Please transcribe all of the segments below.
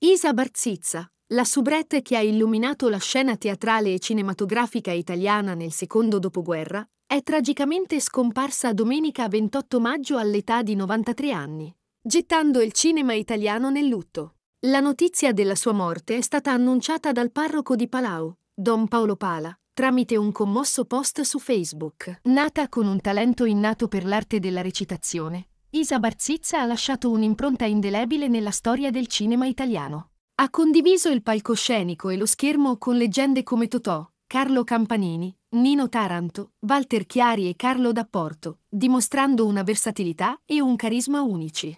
Isa Barzizza, la soubrette che ha illuminato la scena teatrale e cinematografica italiana nel secondo dopoguerra, è tragicamente scomparsa domenica 28 maggio all'età di 93 anni, gettando il cinema italiano nel lutto. La notizia della sua morte è stata annunciata dal parroco di Palau, Don Paolo Pala, tramite un commosso post su Facebook. Nata con un talento innato per l'arte della recitazione, Isa Barzizza ha lasciato un'impronta indelebile nella storia del cinema italiano. Ha condiviso il palcoscenico e lo schermo con leggende come Totò, Carlo Campanini, Nino Taranto, Walter Chiari e Carlo D'Apporto, dimostrando una versatilità e un carisma unici.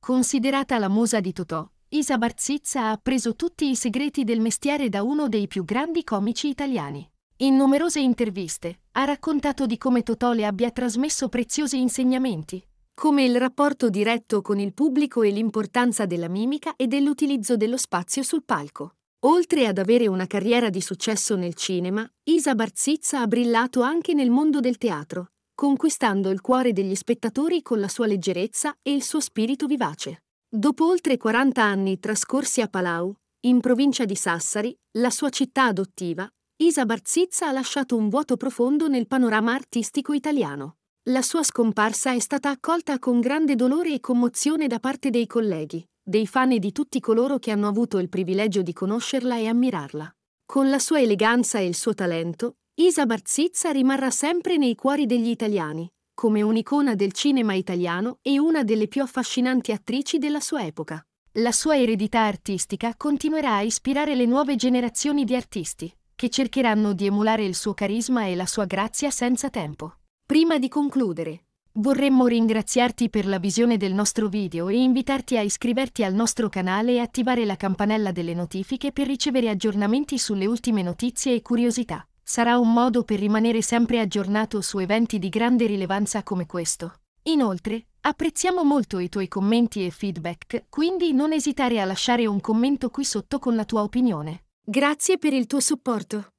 Considerata la musa di Totò, Isa Barzizza ha appreso tutti i segreti del mestiere da uno dei più grandi comici italiani. In numerose interviste ha raccontato di come Totò le abbia trasmesso preziosi insegnamenti, come il rapporto diretto con il pubblico e l'importanza della mimica e dell'utilizzo dello spazio sul palco. Oltre ad avere una carriera di successo nel cinema, Isa Barzizza ha brillato anche nel mondo del teatro, conquistando il cuore degli spettatori con la sua leggerezza e il suo spirito vivace. Dopo oltre 40 anni trascorsi a Palau, in provincia di Sassari, la sua città adottiva, Isa Barzizza ha lasciato un vuoto profondo nel panorama artistico italiano. La sua scomparsa è stata accolta con grande dolore e commozione da parte dei colleghi, dei fan e di tutti coloro che hanno avuto il privilegio di conoscerla e ammirarla. Con la sua eleganza e il suo talento, Isa Barzizza rimarrà sempre nei cuori degli italiani, come un'icona del cinema italiano e una delle più affascinanti attrici della sua epoca. La sua eredità artistica continuerà a ispirare le nuove generazioni di artisti, che cercheranno di emulare il suo carisma e la sua grazia senza tempo. Prima di concludere, vorremmo ringraziarti per la visione del nostro video e invitarti a iscriverti al nostro canale e attivare la campanella delle notifiche per ricevere aggiornamenti sulle ultime notizie e curiosità. Sarà un modo per rimanere sempre aggiornato su eventi di grande rilevanza come questo. Inoltre, apprezziamo molto i tuoi commenti e feedback, quindi non esitare a lasciare un commento qui sotto con la tua opinione. Grazie per il tuo supporto.